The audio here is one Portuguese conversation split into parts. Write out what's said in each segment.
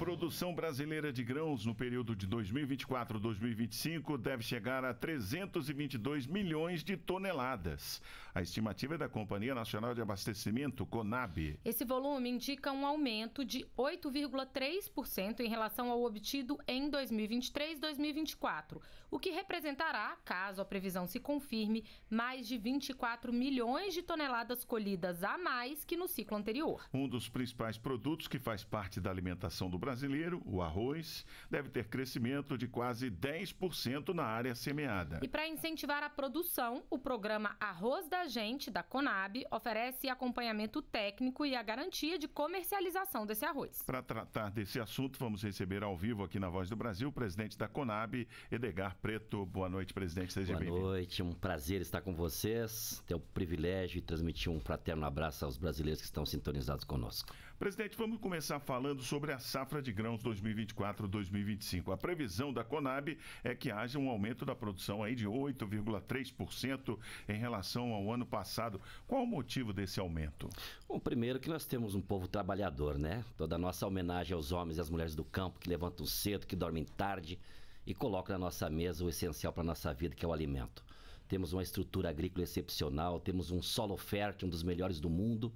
produção brasileira de grãos no período de 2024-2025 deve chegar a 322 milhões de toneladas. A estimativa é da Companhia Nacional de Abastecimento, CONAB. Esse volume indica um aumento de 8,3% em relação ao obtido em 2023-2024, o que representará, caso a previsão se confirme, mais de 24 milhões de toneladas colhidas a mais que no ciclo anterior. Um dos principais produtos que faz parte da alimentação do Brasil brasileiro, o arroz, deve ter crescimento de quase 10% na área semeada. E para incentivar a produção, o programa Arroz da Gente, da Conab, oferece acompanhamento técnico e a garantia de comercialização desse arroz. Para tratar desse assunto, vamos receber ao vivo aqui na Voz do Brasil o presidente da Conab, Edgar Preto. Boa noite, presidente. Seja bem-vindo. Boa bem noite, um prazer estar com vocês. Tenho o privilégio de transmitir um fraterno abraço aos brasileiros que estão sintonizados conosco. Presidente, vamos começar falando sobre a safra de grãos 2024-2025. A previsão da Conab é que haja um aumento da produção aí de 8,3% em relação ao ano passado. Qual o motivo desse aumento? Bom, primeiro que nós temos um povo trabalhador, né? Toda a nossa homenagem aos homens e às mulheres do campo que levantam cedo, que dormem tarde e colocam na nossa mesa o essencial para a nossa vida, que é o alimento. Temos uma estrutura agrícola excepcional, temos um solo fértil, um dos melhores do mundo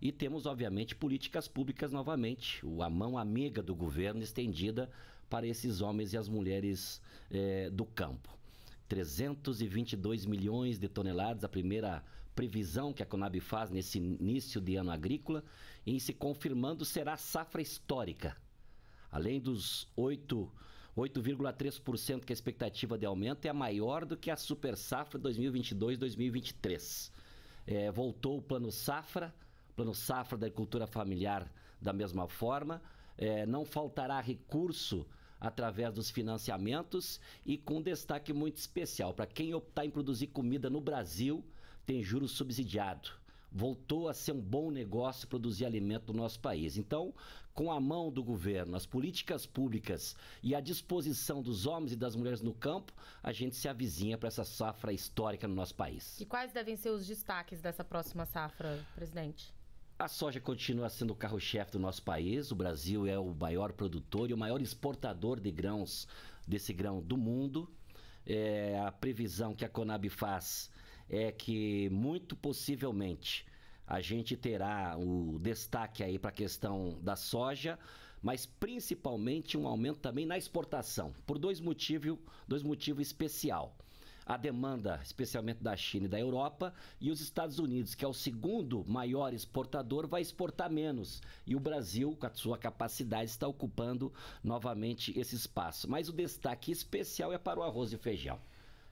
e temos, obviamente, políticas públicas novamente, a mão amiga do governo estendida para esses homens e as mulheres eh, do campo. 322 milhões de toneladas, a primeira previsão que a Conab faz nesse início de ano agrícola, e se confirmando será safra histórica. Além dos 8,3% que a expectativa de aumento é maior do que a super safra 2022-2023. É, eh, voltou o plano safra, Plano Safra da Agricultura Familiar da mesma forma. É, não faltará recurso através dos financiamentos e com destaque muito especial para quem optar em produzir comida no Brasil tem juros subsidiado. Voltou a ser um bom negócio produzir alimento no nosso país. Então, com a mão do governo, as políticas públicas e a disposição dos homens e das mulheres no campo, a gente se avizinha para essa safra histórica no nosso país. E quais devem ser os destaques dessa próxima safra, presidente? A soja continua sendo o carro-chefe do nosso país. O Brasil é o maior produtor e o maior exportador de grãos desse grão do mundo. É, a previsão que a Conab faz é que muito possivelmente a gente terá o destaque aí para a questão da soja, mas principalmente um aumento também na exportação, por dois motivos, dois motivos especial a demanda, especialmente da China e da Europa, e os Estados Unidos, que é o segundo maior exportador, vai exportar menos. E o Brasil, com a sua capacidade, está ocupando novamente esse espaço. Mas o destaque especial é para o arroz e feijão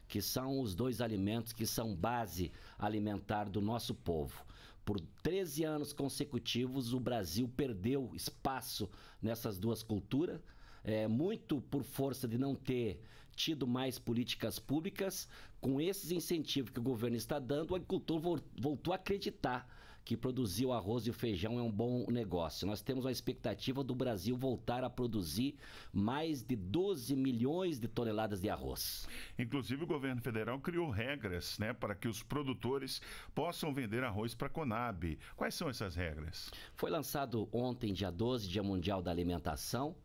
que são os dois alimentos que são base alimentar do nosso povo. Por 13 anos consecutivos, o Brasil perdeu espaço nessas duas culturas é, muito por força de não ter tido mais políticas públicas, com esses incentivos que o governo está dando, o agricultor voltou a acreditar que produzir o arroz e o feijão é um bom negócio. Nós temos uma expectativa do Brasil voltar a produzir mais de 12 milhões de toneladas de arroz. Inclusive, o governo federal criou regras né, para que os produtores possam vender arroz para a Conab. Quais são essas regras? Foi lançado ontem, dia 12, Dia Mundial da Alimentação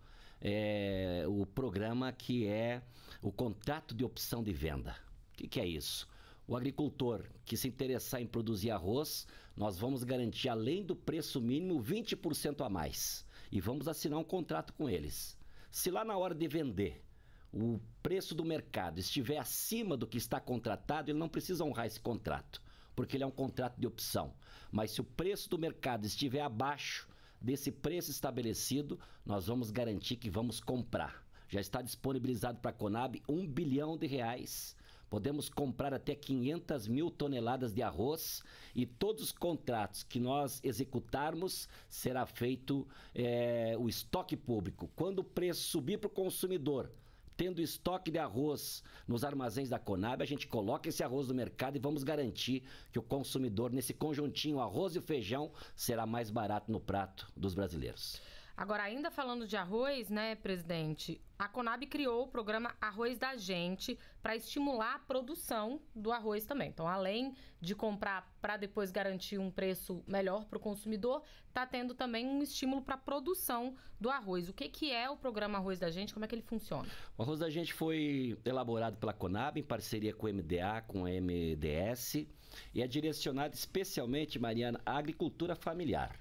é, o programa que é o contrato de opção de venda. O que, que é isso? O agricultor que se interessar em produzir arroz, nós vamos garantir, além do preço mínimo, 20% a mais. E vamos assinar um contrato com eles. Se lá na hora de vender o preço do mercado estiver acima do que está contratado, ele não precisa honrar esse contrato, porque ele é um contrato de opção. Mas se o preço do mercado estiver abaixo desse preço estabelecido, nós vamos garantir que vamos comprar. Já está disponibilizado para a Conab um bilhão de reais. Podemos comprar até 500 mil toneladas de arroz e todos os contratos que nós executarmos será feito é, o estoque público. Quando o preço subir para o consumidor, tendo estoque de arroz nos armazéns da Conab, a gente coloca esse arroz no mercado e vamos garantir que o consumidor, nesse conjuntinho arroz e feijão, será mais barato no prato dos brasileiros. Agora, ainda falando de arroz, né, presidente? A Conab criou o programa Arroz da Gente para estimular a produção do arroz também. Então, além de comprar para depois garantir um preço melhor para o consumidor, está tendo também um estímulo para a produção do arroz. O que, que é o programa Arroz da Gente? Como é que ele funciona? O Arroz da Gente foi elaborado pela Conab em parceria com o MDA, com a MDS, e é direcionado especialmente, Mariana, à agricultura familiar.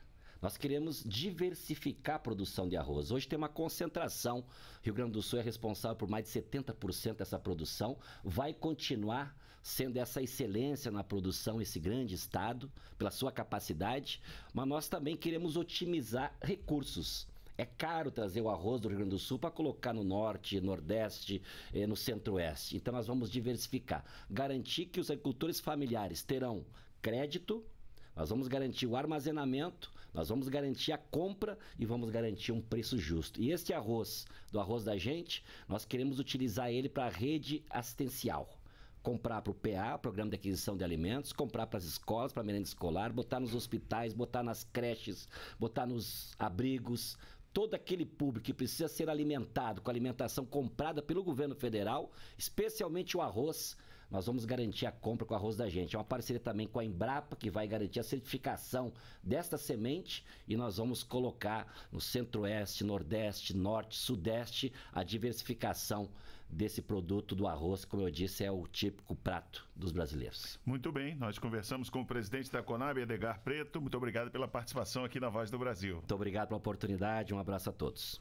Nós queremos diversificar a produção de arroz. Hoje tem uma concentração. Rio Grande do Sul é responsável por mais de 70% dessa produção. Vai continuar sendo essa excelência na produção, esse grande estado, pela sua capacidade. Mas nós também queremos otimizar recursos. É caro trazer o arroz do Rio Grande do Sul para colocar no norte, nordeste, eh, no centro-oeste. Então nós vamos diversificar, garantir que os agricultores familiares terão crédito, nós vamos garantir o armazenamento, nós vamos garantir a compra e vamos garantir um preço justo. E este arroz, do arroz da gente, nós queremos utilizar ele para a rede assistencial comprar para o PA, Programa de Aquisição de Alimentos, comprar para as escolas, para a merenda escolar, botar nos hospitais, botar nas creches, botar nos abrigos. Todo aquele público que precisa ser alimentado com alimentação comprada pelo governo federal, especialmente o arroz, nós vamos garantir a compra com o arroz da gente. É uma parceria também com a Embrapa, que vai garantir a certificação desta semente e nós vamos colocar no centro-oeste, nordeste, norte, sudeste a diversificação desse produto do arroz, como eu disse, é o típico prato dos brasileiros. Muito bem, nós conversamos com o presidente da Conab, Edgar Preto. Muito obrigado pela participação aqui na Voz do Brasil. Muito obrigado pela oportunidade, um abraço a todos.